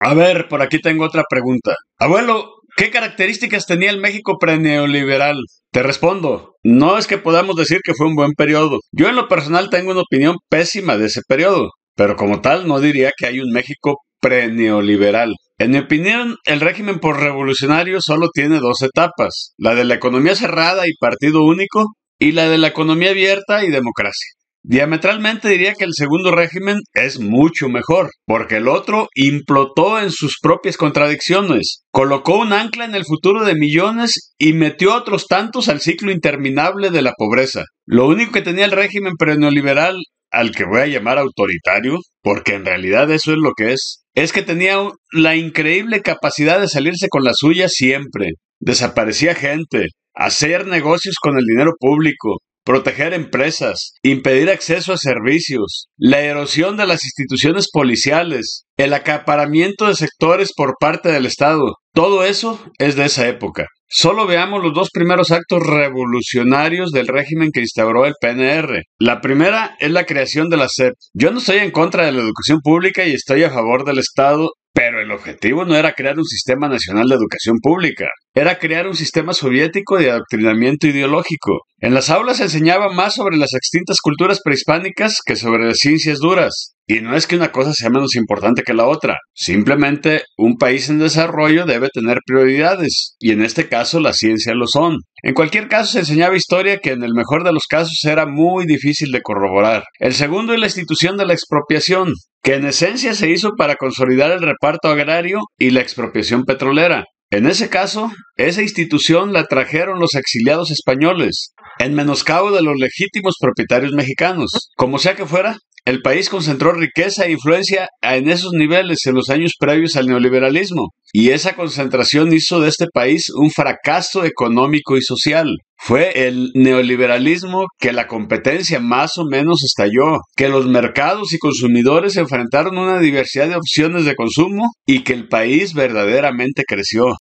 A ver, por aquí tengo otra pregunta. Abuelo, ¿qué características tenía el México preneoliberal? Te respondo, no es que podamos decir que fue un buen periodo. Yo en lo personal tengo una opinión pésima de ese periodo, pero como tal no diría que hay un México preneoliberal. En mi opinión, el régimen postrevolucionario solo tiene dos etapas, la de la economía cerrada y partido único, y la de la economía abierta y democracia. Diametralmente diría que el segundo régimen es mucho mejor, porque el otro implotó en sus propias contradicciones, colocó un ancla en el futuro de millones y metió otros tantos al ciclo interminable de la pobreza. Lo único que tenía el régimen preneoliberal al que voy a llamar autoritario, porque en realidad eso es lo que es, es que tenía la increíble capacidad de salirse con la suya siempre. Desaparecía gente, hacer negocios con el dinero público, proteger empresas, impedir acceso a servicios, la erosión de las instituciones policiales, el acaparamiento de sectores por parte del Estado. Todo eso es de esa época. Solo veamos los dos primeros actos revolucionarios del régimen que instauró el PNR. La primera es la creación de la SEP. Yo no estoy en contra de la educación pública y estoy a favor del Estado pero el objetivo no era crear un sistema nacional de educación pública, era crear un sistema soviético de adoctrinamiento ideológico. En las aulas se enseñaba más sobre las extintas culturas prehispánicas que sobre las ciencias duras. Y no es que una cosa sea menos importante que la otra, simplemente un país en desarrollo debe tener prioridades, y en este caso la ciencia lo son. En cualquier caso se enseñaba historia que en el mejor de los casos era muy difícil de corroborar. El segundo es la institución de la expropiación, que en esencia se hizo para consolidar el reparto agrario y la expropiación petrolera. En ese caso, esa institución la trajeron los exiliados españoles, en menoscabo de los legítimos propietarios mexicanos. Como sea que fuera, el país concentró riqueza e influencia en esos niveles en los años previos al neoliberalismo, y esa concentración hizo de este país un fracaso económico y social. Fue el neoliberalismo que la competencia más o menos estalló, que los mercados y consumidores enfrentaron una diversidad de opciones de consumo y que el país verdaderamente creció.